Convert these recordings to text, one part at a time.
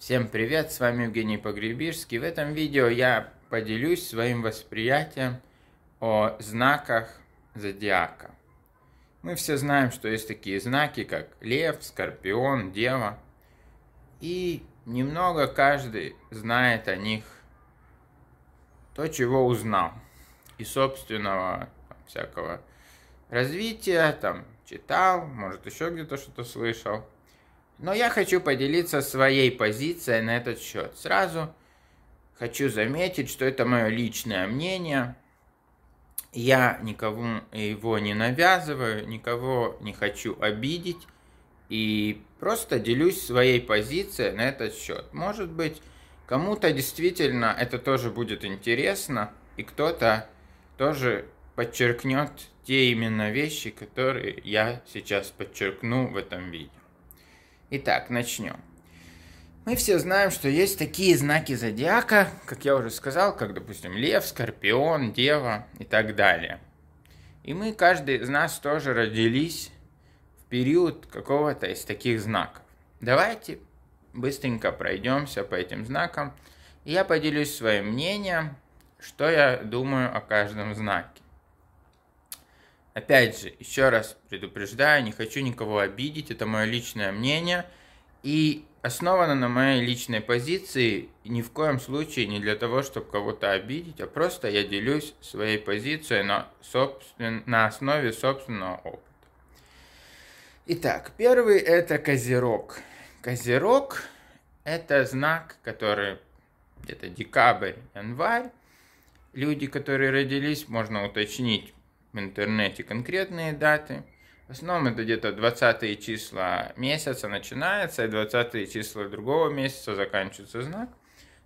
Всем привет, с вами Евгений Погребирский. В этом видео я поделюсь своим восприятием о знаках зодиака. Мы все знаем, что есть такие знаки, как лев, скорпион, дева. И немного каждый знает о них то, чего узнал. И собственного там, всякого развития, там, читал, может, еще где-то что-то слышал – но я хочу поделиться своей позицией на этот счет. Сразу хочу заметить, что это мое личное мнение. Я никому его не навязываю, никого не хочу обидеть и просто делюсь своей позицией на этот счет. Может быть, кому-то действительно это тоже будет интересно, и кто-то тоже подчеркнет те именно вещи, которые я сейчас подчеркну в этом видео. Итак, начнем. Мы все знаем, что есть такие знаки зодиака, как я уже сказал, как, допустим, лев, скорпион, дева и так далее. И мы, каждый из нас тоже родились в период какого-то из таких знаков. Давайте быстренько пройдемся по этим знакам. И я поделюсь своим мнением, что я думаю о каждом знаке. Опять же, еще раз предупреждаю, не хочу никого обидеть, это мое личное мнение. И основано на моей личной позиции, ни в коем случае не для того, чтобы кого-то обидеть, а просто я делюсь своей позицией на, собствен... на основе собственного опыта. Итак, первый это Козерог. Козерог – это знак, который где-то декабрь, январь. Люди, которые родились, можно уточнить, в интернете конкретные даты. В основном это где-то 20 числа месяца начинается, и 20 числа другого месяца заканчивается знак.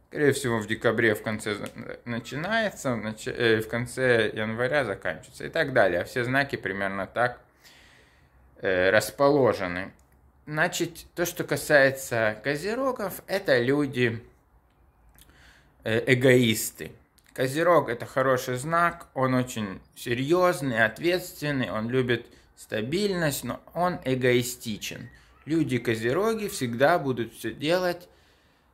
Скорее всего, в декабре в конце начинается, э, в конце января заканчивается и так далее. Все знаки примерно так э, расположены. Значит, то, что касается козерогов, это люди э, эгоисты. Козерог – это хороший знак, он очень серьезный, ответственный, он любит стабильность, но он эгоистичен. Люди-козероги всегда будут все делать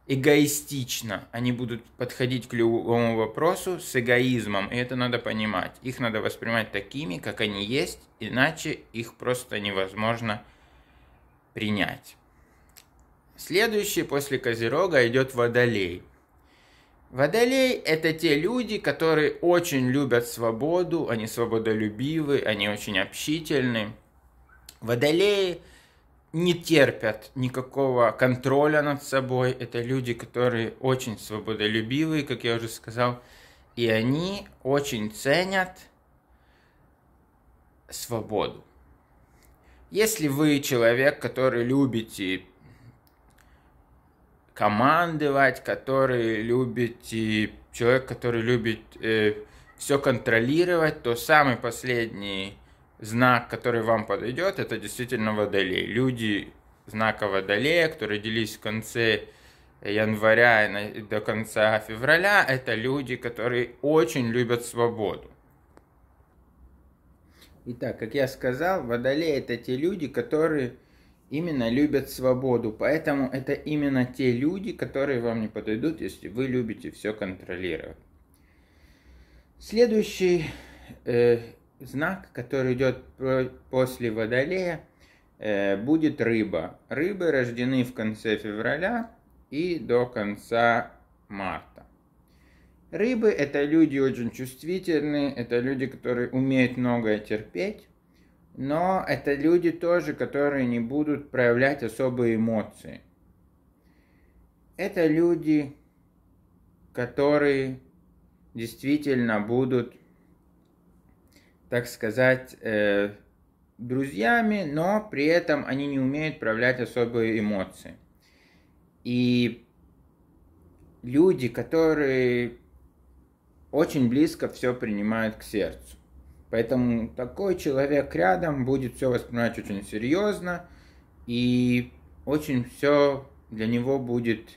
эгоистично. Они будут подходить к любому вопросу с эгоизмом, и это надо понимать. Их надо воспринимать такими, как они есть, иначе их просто невозможно принять. Следующий после Козерога идет Водолей – Водолей – это те люди, которые очень любят свободу, они свободолюбивы, они очень общительны. Водолеи не терпят никакого контроля над собой. Это люди, которые очень свободолюбивые, как я уже сказал, и они очень ценят свободу. Если вы человек, который любите командовать, который любит и человек, который любит э, все контролировать, то самый последний знак, который вам подойдет, это действительно водолей. Люди знака водолея, которые родились в конце января и до конца февраля, это люди, которые очень любят свободу. Итак, как я сказал, Водолей это те люди, которые именно любят свободу. Поэтому это именно те люди, которые вам не подойдут, если вы любите все контролировать. Следующий э, знак, который идет после Водолея, э, будет рыба. Рыбы рождены в конце февраля и до конца марта. Рыбы – это люди очень чувствительные, это люди, которые умеют многое терпеть, но это люди тоже, которые не будут проявлять особые эмоции. Это люди, которые действительно будут, так сказать, э, друзьями, но при этом они не умеют проявлять особые эмоции. И люди, которые очень близко все принимают к сердцу. Поэтому такой человек рядом будет все воспринимать очень серьезно, и очень все для него будет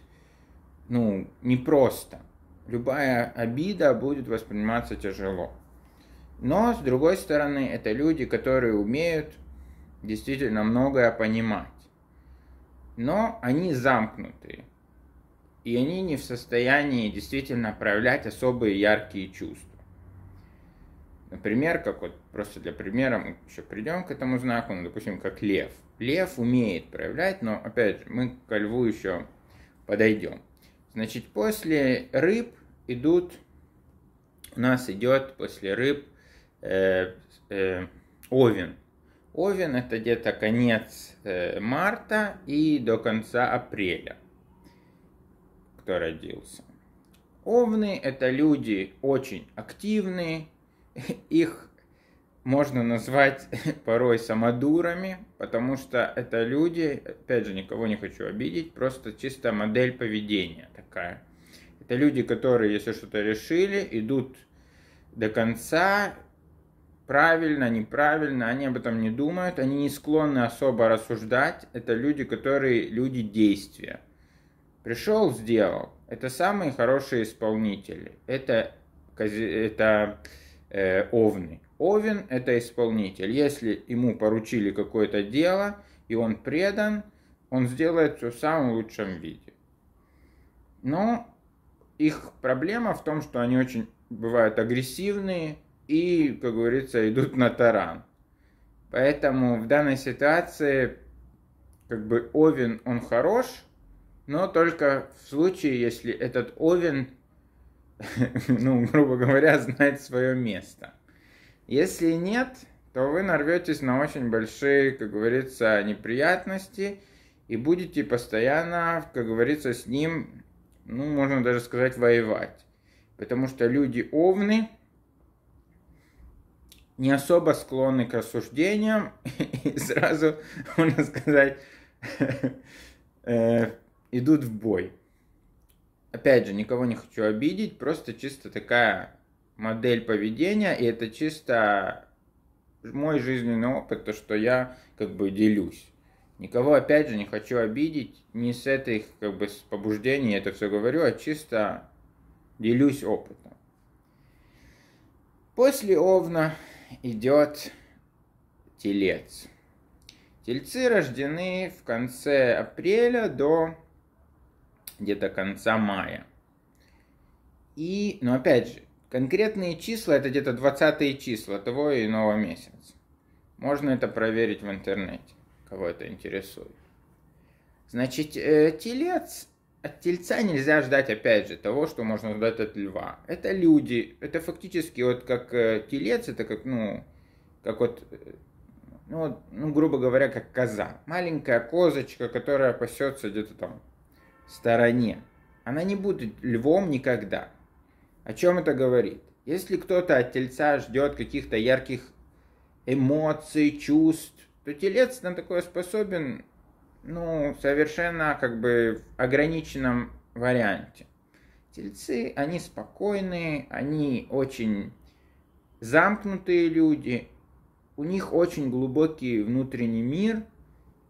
ну, непросто. Любая обида будет восприниматься тяжело. Но, с другой стороны, это люди, которые умеют действительно многое понимать. Но они замкнутые. И они не в состоянии действительно проявлять особые яркие чувства. Например, как вот просто для примера мы еще придем к этому знаку, ну, допустим, как лев. Лев умеет проявлять, но, опять же, мы к льву еще подойдем. Значит, после рыб идут, у нас идет после рыб э, э, овен. Овен это где-то конец э, марта и до конца апреля, кто родился. Овны это люди очень активные, их можно назвать порой самодурами, потому что это люди, опять же, никого не хочу обидеть, просто чисто модель поведения такая. Это люди, которые, если что-то решили, идут до конца, правильно, неправильно, они об этом не думают, они не склонны особо рассуждать, это люди, которые люди действия. Пришел, сделал. Это самые хорошие исполнители. Это, это э, Овны. Овен – это исполнитель. Если ему поручили какое-то дело, и он предан, он сделает все в самом лучшем виде. Но их проблема в том, что они очень бывают агрессивные и, как говорится, идут на таран. Поэтому в данной ситуации как бы Овен, он хорош, но только в случае, если этот Овен ну, грубо говоря, знать свое место. Если нет, то вы нарветесь на очень большие, как говорится, неприятности и будете постоянно, как говорится, с ним, ну, можно даже сказать, воевать. Потому что люди овны не особо склонны к рассуждениям и сразу, можно сказать, э, идут в бой опять же, никого не хочу обидеть, просто чисто такая модель поведения, и это чисто мой жизненный опыт, то, что я как бы делюсь. Никого, опять же, не хочу обидеть, не с этой как бы с побуждения это все говорю, а чисто делюсь опытом. После Овна идет Телец. Тельцы рождены в конце апреля до где-то конца мая. И, ну, опять же, конкретные числа это где-то 20 числа того и иного месяца. Можно это проверить в интернете, кого это интересует. Значит, э, телец, от тельца нельзя ждать, опять же, того, что можно ждать от льва. Это люди, это фактически вот как э, телец, это как, ну, как вот, э, ну, ну грубо говоря, как коза. Маленькая козочка, которая пасется где-то там стороне. Она не будет львом никогда. О чем это говорит? Если кто-то от тельца ждет каких-то ярких эмоций, чувств, то телец на такое способен, ну, совершенно как бы в ограниченном варианте. Тельцы, они спокойные, они очень замкнутые люди, у них очень глубокий внутренний мир –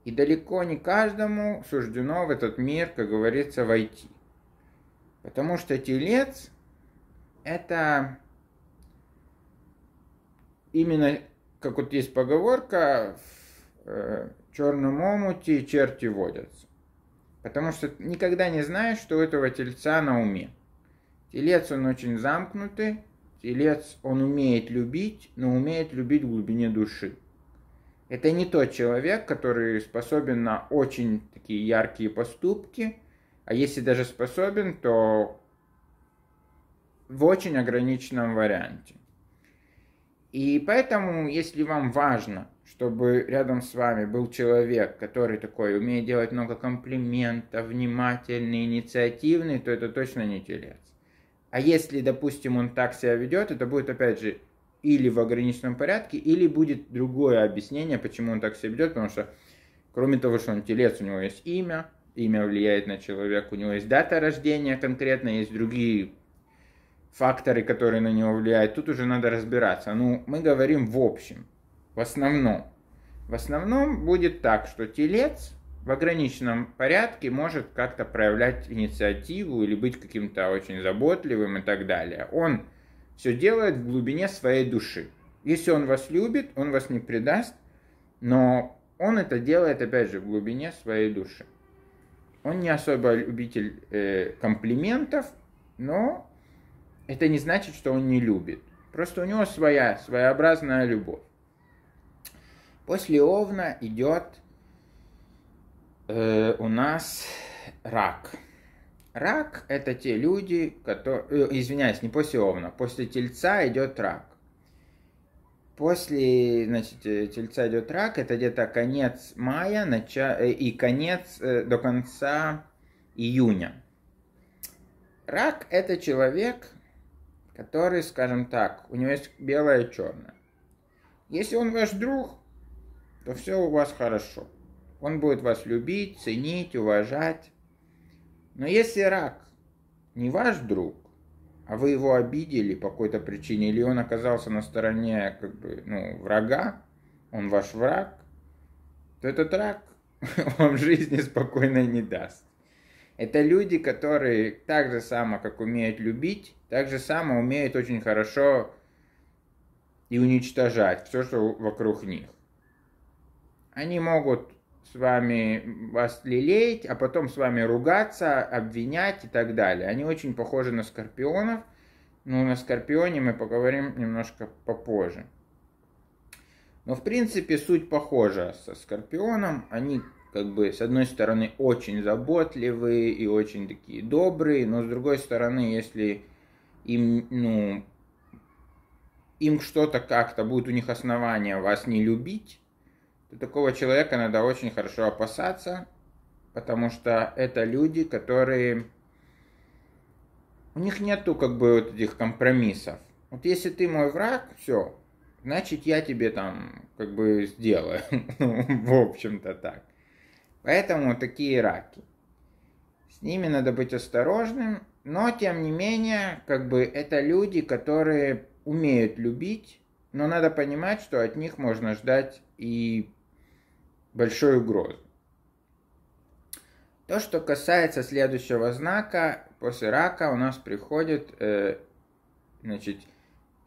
и далеко не каждому суждено в этот мир, как говорится, войти. Потому что телец – это именно, как вот есть поговорка, в э, черном омуте черти водятся. Потому что никогда не знаешь, что у этого тельца на уме. Телец, он очень замкнутый, телец, он умеет любить, но умеет любить в глубине души. Это не тот человек, который способен на очень такие яркие поступки, а если даже способен, то в очень ограниченном варианте. И поэтому, если вам важно, чтобы рядом с вами был человек, который такой умеет делать много комплиментов, внимательный, инициативный, то это точно не телец. А если, допустим, он так себя ведет, это будет опять же или в ограниченном порядке, или будет другое объяснение, почему он так себя ведет, потому что кроме того, что он телец, у него есть имя, имя влияет на человека, у него есть дата рождения конкретно, есть другие факторы, которые на него влияют, тут уже надо разбираться. Ну, мы говорим в общем, в основном. В основном будет так, что телец в ограниченном порядке может как-то проявлять инициативу или быть каким-то очень заботливым и так далее. Он все делает в глубине своей души. Если он вас любит, он вас не предаст, но он это делает, опять же, в глубине своей души. Он не особо любитель э, комплиментов, но это не значит, что он не любит. Просто у него своя, своеобразная любовь. После Овна идет э, у нас рак. Рак – это те люди, которые... Э, извиняюсь, не после овна, после тельца идет рак. После, значит, э, тельца идет рак, это где-то конец мая начало, э, и конец до конца июня. Рак – это человек, который, скажем так, у него есть белое и черное. Если он ваш друг, то все у вас хорошо. Он будет вас любить, ценить, уважать. Но если рак не ваш друг, а вы его обидели по какой-то причине, или он оказался на стороне как бы, ну, врага, он ваш враг, то этот рак вам жизни спокойно не даст. Это люди, которые так же само, как умеют любить, так же само умеют очень хорошо и уничтожать все, что вокруг них. Они могут с вами вас лелеять, а потом с вами ругаться, обвинять и так далее. Они очень похожи на скорпионов, но на скорпионе мы поговорим немножко попозже. Но в принципе суть похожа со скорпионом. Они как бы с одной стороны очень заботливые и очень такие добрые, но с другой стороны, если им, ну, им что-то как-то будет у них основание вас не любить, то такого человека надо очень хорошо опасаться, потому что это люди, которые... У них нету как бы вот этих компромиссов. Вот если ты мой враг, все, значит я тебе там как бы сделаю. ну, в общем-то так. Поэтому такие раки. С ними надо быть осторожным, но тем не менее, как бы это люди, которые умеют любить, но надо понимать, что от них можно ждать и большой угрозы. То, что касается следующего знака, после рака у нас приходит э, значит,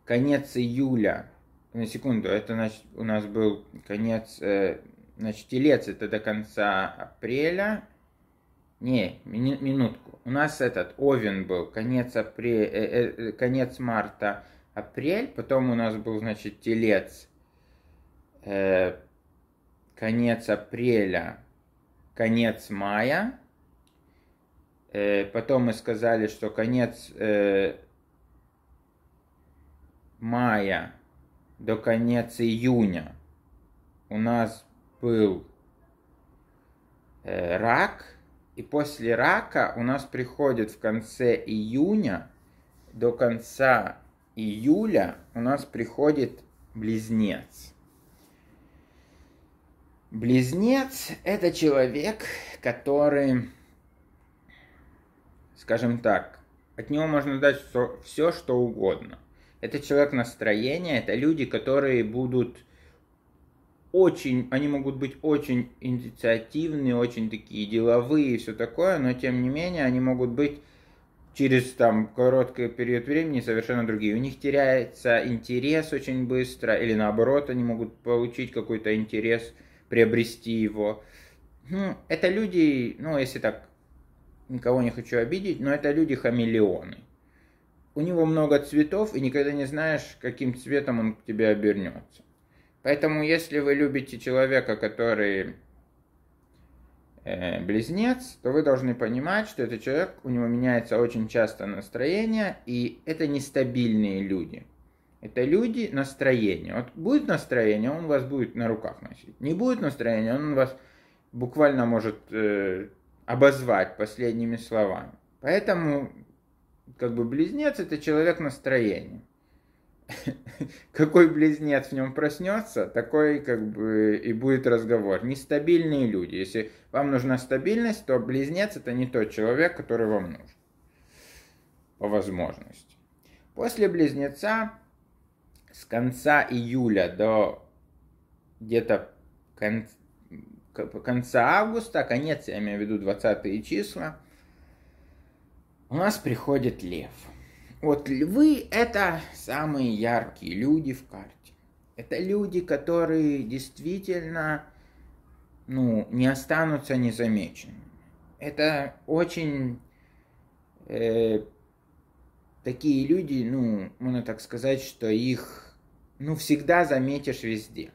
конец июля. На секунду, это значит, у нас был конец, э, значит, телец, это до конца апреля. Не, ми минутку. У нас этот овен был, конец, апреля, э, э, конец марта, апрель. Потом у нас был, значит, телец, э, конец апреля, конец мая. Э, потом мы сказали, что конец э, мая до конец июня у нас был э, рак, и после рака у нас приходит в конце июня до конца июля у нас приходит близнец. Близнец – это человек, который, скажем так, от него можно дать все, все, что угодно. Это человек настроения, это люди, которые будут очень, они могут быть очень инициативные, очень такие деловые и все такое, но тем не менее они могут быть через там короткий период времени совершенно другие. У них теряется интерес очень быстро, или наоборот, они могут получить какой-то интерес – приобрести его. Ну, это люди, ну, если так, никого не хочу обидеть, но это люди хамелеоны. У него много цветов, и никогда не знаешь, каким цветом он к тебе обернется. Поэтому, если вы любите человека, который э, близнец, то вы должны понимать, что этот человек, у него меняется очень часто настроение, и это нестабильные люди. Это люди настроение. Вот будет настроение, он вас будет на руках носить. Не будет настроения, он вас буквально может э, обозвать последними словами. Поэтому, как бы близнец это человек настроения. Какой близнец в нем проснется, такой как бы и будет разговор. Нестабильные люди. Если вам нужна стабильность, то близнец это не тот человек, который вам нужен. По возможности. После близнеца с конца июля до где-то кон... конца августа, конец, я имею в виду 20 числа, у нас приходит лев. Вот львы – это самые яркие люди в карте. Это люди, которые действительно ну, не останутся незамеченными. Это очень э, такие люди, ну, можно так сказать, что их, ну, всегда заметишь везде.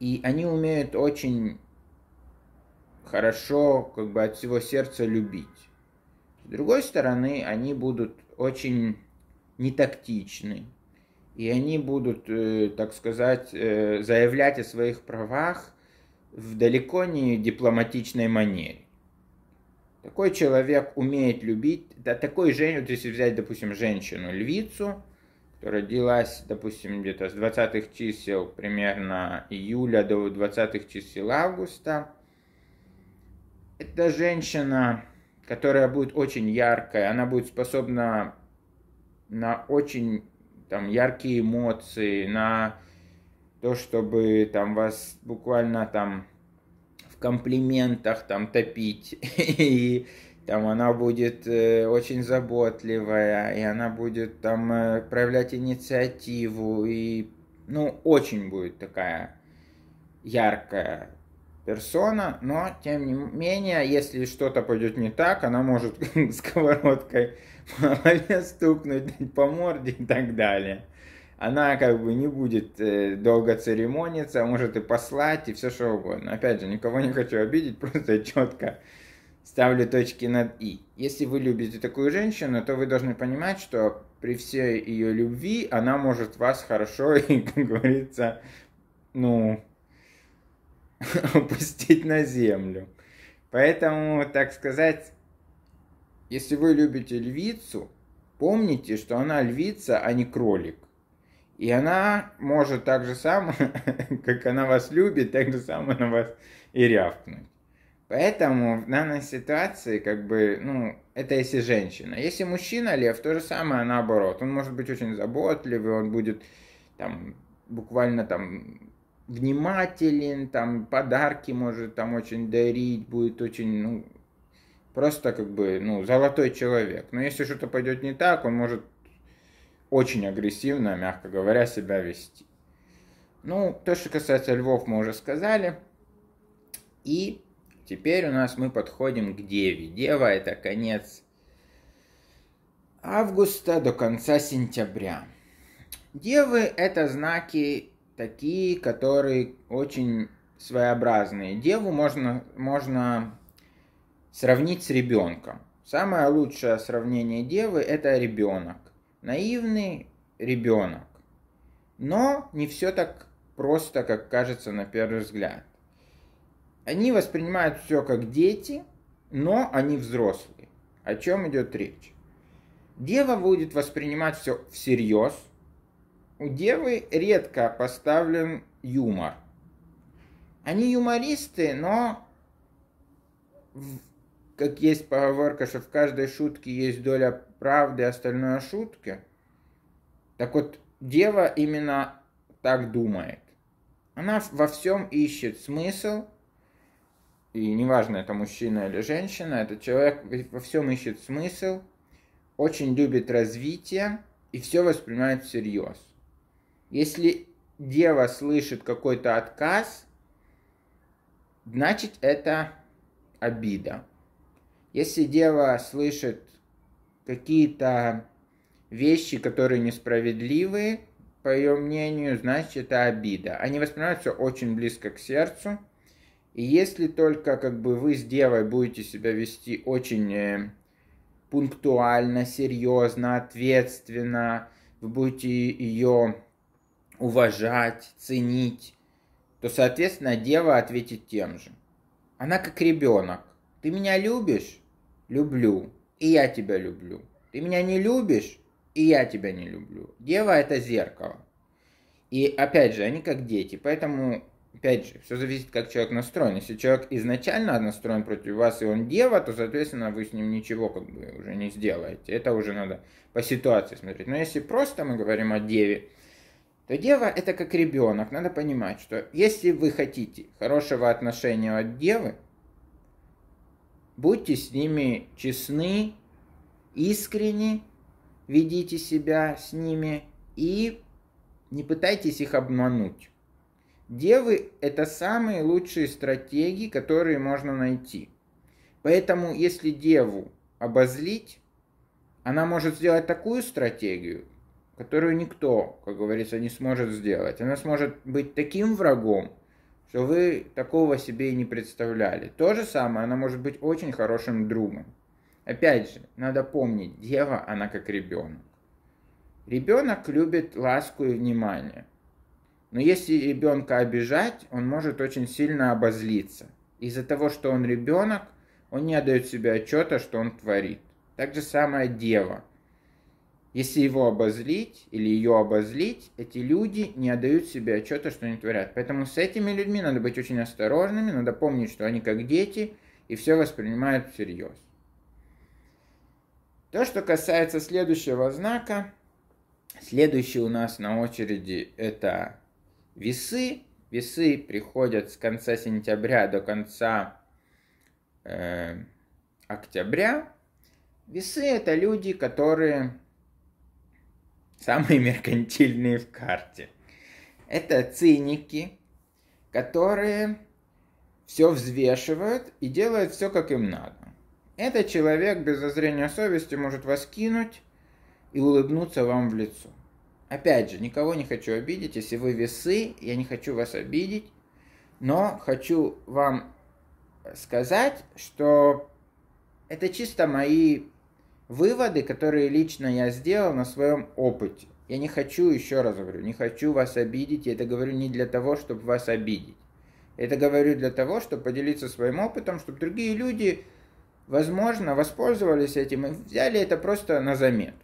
И они умеют очень хорошо, как бы от всего сердца любить. С другой стороны, они будут очень нетактичны. И они будут, э, так сказать, э, заявлять о своих правах в далеко не дипломатичной манере. Такой человек умеет любить, да такой же, если взять, допустим, женщину, львицу, которая родилась, допустим, где-то с 20-х чисел примерно июля до 20-х чисел августа, это женщина, которая будет очень яркая, она будет способна на очень там яркие эмоции, на то, чтобы там вас буквально там комплиментах там топить. И там она будет э, очень заботливая, и она будет там э, проявлять инициативу, и, ну, очень будет такая яркая персона, но, тем не менее, если что-то пойдет не так, она может сковородкой по стукнуть по морде и так далее она как бы не будет э, долго церемониться, а может и послать, и все что угодно. Опять же, никого не хочу обидеть, просто четко ставлю точки над «и». Если вы любите такую женщину, то вы должны понимать, что при всей ее любви она может вас хорошо и, как говорится, ну, опустить на землю. Поэтому, так сказать, если вы любите львицу, помните, что она львица, а не кролик. И она может так же само, как она вас любит, так же само на вас и рявкнуть. Поэтому в данной ситуации, как бы, ну, это если женщина. Если мужчина лев, то же самое наоборот. Он может быть очень заботливый, он будет там буквально там внимателен, там подарки может там очень дарить, будет очень, ну, просто как бы, ну, золотой человек. Но если что-то пойдет не так, он может очень агрессивно, мягко говоря, себя вести. Ну, то, что касается львов, мы уже сказали. И теперь у нас мы подходим к Деве. Дева – это конец августа до конца сентября. Девы – это знаки такие, которые очень своеобразные. Деву можно, можно сравнить с ребенком. Самое лучшее сравнение девы – это ребенок наивный ребенок. Но не все так просто, как кажется на первый взгляд. Они воспринимают все как дети, но они взрослые. О чем идет речь? Дева будет воспринимать все всерьез. У девы редко поставлен юмор. Они юмористы, но как есть поговорка, что в каждой шутке есть доля правды, остальное шутки. Так вот, дева именно так думает. Она во всем ищет смысл, и неважно, это мужчина или женщина, этот человек во всем ищет смысл, очень любит развитие и все воспринимает всерьез. Если дева слышит какой-то отказ, значит это обида. Если дева слышит какие-то вещи, которые несправедливые, по ее мнению, значит, это обида. Они воспринимаются очень близко к сердцу. И если только как бы вы с девой будете себя вести очень э, пунктуально, серьезно, ответственно, вы будете ее уважать, ценить, то, соответственно, дева ответит тем же. Она как ребенок. Ты меня любишь? люблю, и я тебя люблю. Ты меня не любишь, и я тебя не люблю. Дева — это зеркало. И опять же, они как дети, поэтому, опять же, все зависит, как человек настроен. Если человек изначально настроен против вас, и он дева, то, соответственно, вы с ним ничего как бы уже не сделаете. Это уже надо по ситуации смотреть. Но если просто мы говорим о деве, то дева это как ребенок. Надо понимать, что если вы хотите хорошего отношения от девы, будьте с ними честны, искренни, ведите себя с ними и не пытайтесь их обмануть. Девы – это самые лучшие стратегии, которые можно найти. Поэтому, если деву обозлить, она может сделать такую стратегию, которую никто, как говорится, не сможет сделать. Она сможет быть таким врагом, что вы такого себе и не представляли. То же самое, она может быть очень хорошим другом. Опять же, надо помнить, дева, она как ребенок. Ребенок любит ласку и внимание. Но если ребенка обижать, он может очень сильно обозлиться. Из-за того, что он ребенок, он не отдает себе отчета, что он творит. Так же самое дева – если его обозлить или ее обозлить, эти люди не отдают себе отчета, что они творят. Поэтому с этими людьми надо быть очень осторожными, надо помнить, что они как дети и все воспринимают всерьез. То, что касается следующего знака, следующий у нас на очереди это весы. Весы приходят с конца сентября до конца э, октября. Весы это люди, которые самые меркантильные в карте. Это циники, которые все взвешивают и делают все, как им надо. Этот человек без зазрения совести может вас кинуть и улыбнуться вам в лицо. Опять же, никого не хочу обидеть, если вы весы, я не хочу вас обидеть, но хочу вам сказать, что это чисто мои выводы, которые лично я сделал на своем опыте. Я не хочу, еще раз говорю, не хочу вас обидеть. Я это говорю не для того, чтобы вас обидеть. Это говорю для того, чтобы поделиться своим опытом, чтобы другие люди, возможно, воспользовались этим и взяли это просто на заметку.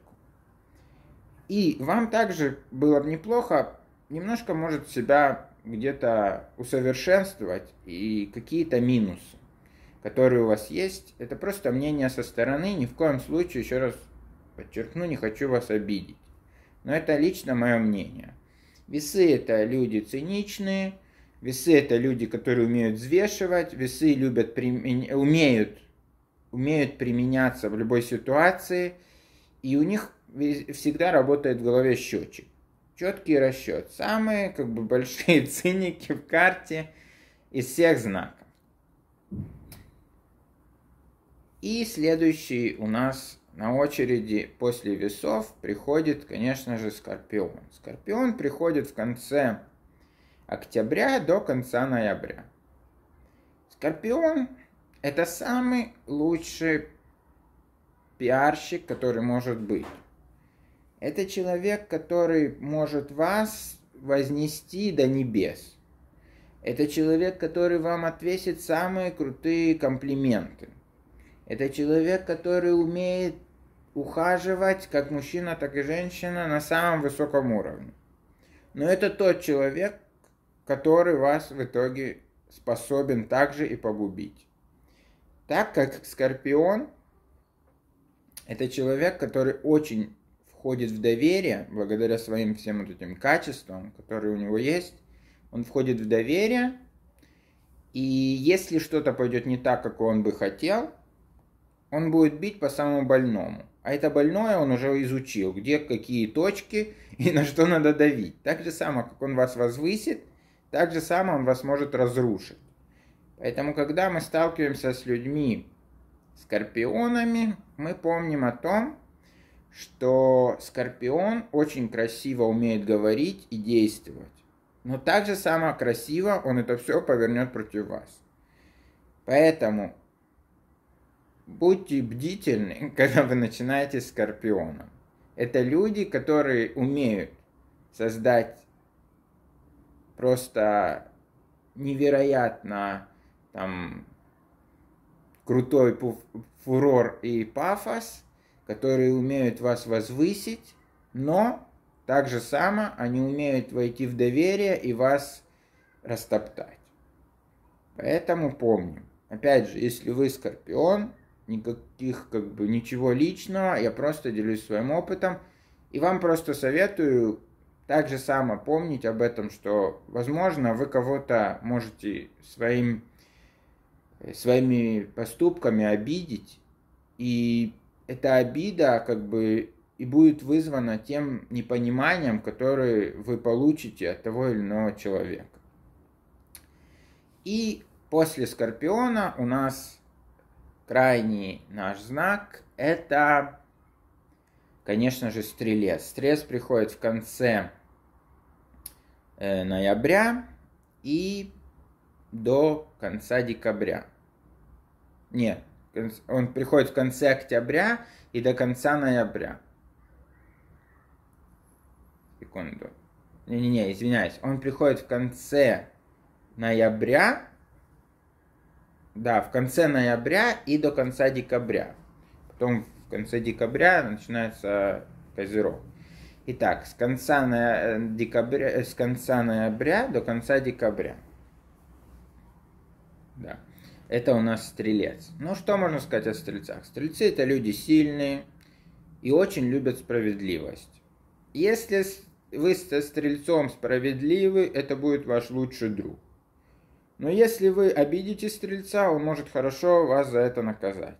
И вам также было бы неплохо немножко, может, себя где-то усовершенствовать и какие-то минусы которые у вас есть, это просто мнение со стороны, ни в коем случае, еще раз подчеркну, не хочу вас обидеть. Но это лично мое мнение. Весы – это люди циничные, весы – это люди, которые умеют взвешивать, весы любят примен... умеют, умеют применяться в любой ситуации, и у них всегда работает в голове счетчик. Четкий расчет. Самые как бы большие циники в карте из всех знаков. И следующий у нас на очереди после весов приходит, конечно же, Скорпион. Скорпион приходит в конце октября до конца ноября. Скорпион – это самый лучший пиарщик, который может быть. Это человек, который может вас вознести до небес. Это человек, который вам ответит самые крутые комплименты. Это человек, который умеет ухаживать, как мужчина, так и женщина, на самом высоком уровне. Но это тот человек, который вас в итоге способен также и погубить. Так как Скорпион – это человек, который очень входит в доверие, благодаря своим всем вот этим качествам, которые у него есть, он входит в доверие, и если что-то пойдет не так, как он бы хотел, он будет бить по самому больному. А это больное он уже изучил, где какие точки и на что надо давить. Так же самое, как он вас возвысит, так же самое он вас может разрушить. Поэтому, когда мы сталкиваемся с людьми, скорпионами, мы помним о том, что скорпион очень красиво умеет говорить и действовать. Но так же самое красиво он это все повернет против вас. Поэтому будьте бдительны, когда вы начинаете с Скорпиона. Это люди, которые умеют создать просто невероятно там крутой фурор и пафос, которые умеют вас возвысить, но так же само они умеют войти в доверие и вас растоптать. Поэтому помним. Опять же, если вы скорпион, никаких, как бы, ничего личного, я просто делюсь своим опытом, и вам просто советую так же само помнить об этом, что, возможно, вы кого-то можете своим, э, своими поступками обидеть, и эта обида, как бы, и будет вызвана тем непониманием, которое вы получите от того или иного человека. И после Скорпиона у нас крайний наш знак – это, конечно же, стрелец. Стрелец приходит в конце э, ноября и до конца декабря. Нет, он приходит в конце октября и до конца ноября. Секунду. Не-не-не, извиняюсь. Он приходит в конце ноября да, в конце ноября и до конца декабря. Потом в конце декабря начинается Козерог. Итак, с конца, э, декабря... Э, с конца ноября до конца декабря. Да. Это у нас стрелец. Ну, что можно сказать о стрельцах? Стрельцы это люди сильные и очень любят справедливость. Если вы со стрельцом справедливы, это будет ваш лучший друг. Но если вы обидите стрельца, он может хорошо вас за это наказать.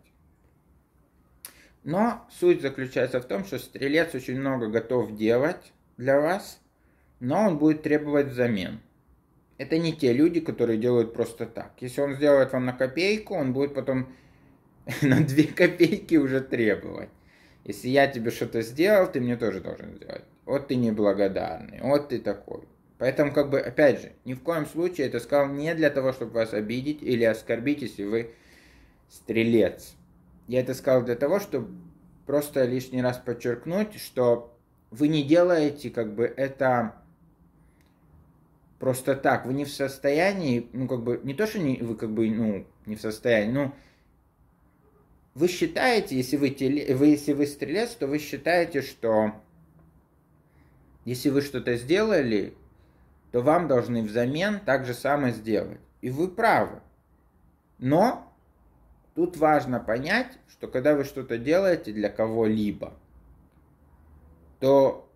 Но суть заключается в том, что стрелец очень много готов делать для вас, но он будет требовать взамен. Это не те люди, которые делают просто так. Если он сделает вам на копейку, он будет потом на две копейки уже требовать. Если я тебе что-то сделал, ты мне тоже должен сделать. Вот ты неблагодарный, вот ты такой. Поэтому, как бы, опять же, ни в коем случае это сказал не для того, чтобы вас обидеть или оскорбить, если вы стрелец. Я это сказал для того, чтобы просто лишний раз подчеркнуть, что вы не делаете как бы это просто так. Вы не в состоянии, ну как бы, не то, что не, вы как бы, ну, не в состоянии, ну, вы считаете, если вы, теле, вы, если вы стрелец, то вы считаете, что если вы что-то сделали, то вам должны взамен так же самое сделать. И вы правы. Но тут важно понять, что когда вы что-то делаете для кого-либо, то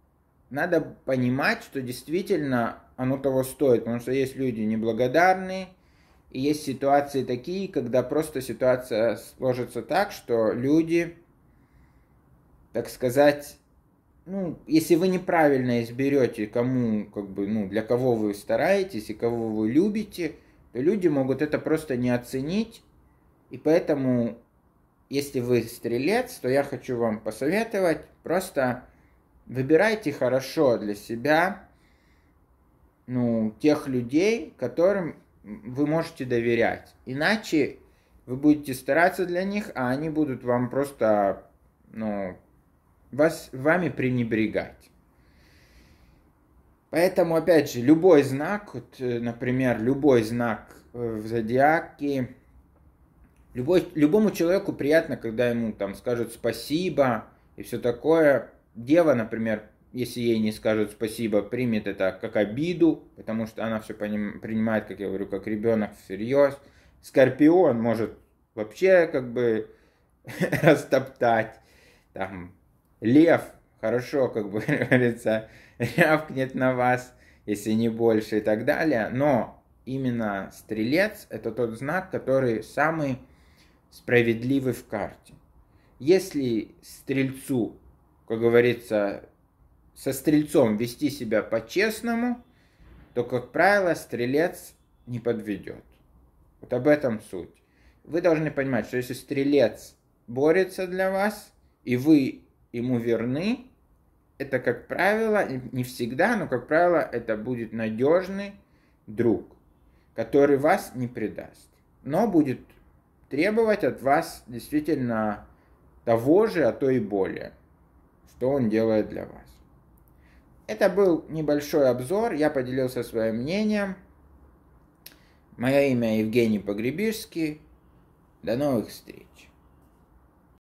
надо понимать, что действительно оно того стоит, потому что есть люди неблагодарные, и есть ситуации такие, когда просто ситуация сложится так, что люди, так сказать, ну, если вы неправильно изберете, кому, как бы, ну, для кого вы стараетесь и кого вы любите, то люди могут это просто не оценить. И поэтому, если вы стрелец, то я хочу вам посоветовать, просто выбирайте хорошо для себя, ну, тех людей, которым вы можете доверять. Иначе вы будете стараться для них, а они будут вам просто, ну, вас, вами пренебрегать. Поэтому, опять же, любой знак, вот, э, например, любой знак э, в зодиаке, любой, любому человеку приятно, когда ему там скажут спасибо и все такое. Дева, например, если ей не скажут спасибо, примет это как обиду, потому что она все поним, принимает, как я говорю, как ребенок всерьез. Скорпион может вообще как бы растоптать, там, лев, хорошо, как бы говорится, рявкнет на вас, если не больше и так далее. Но именно стрелец – это тот знак, который самый справедливый в карте. Если стрельцу, как говорится, со стрельцом вести себя по-честному, то, как правило, стрелец не подведет. Вот об этом суть. Вы должны понимать, что если стрелец борется для вас, и вы ему верны, это, как правило, не всегда, но, как правило, это будет надежный друг, который вас не предаст, но будет требовать от вас действительно того же, а то и более, что он делает для вас. Это был небольшой обзор, я поделился своим мнением. Мое имя Евгений Погребишский. До новых встреч!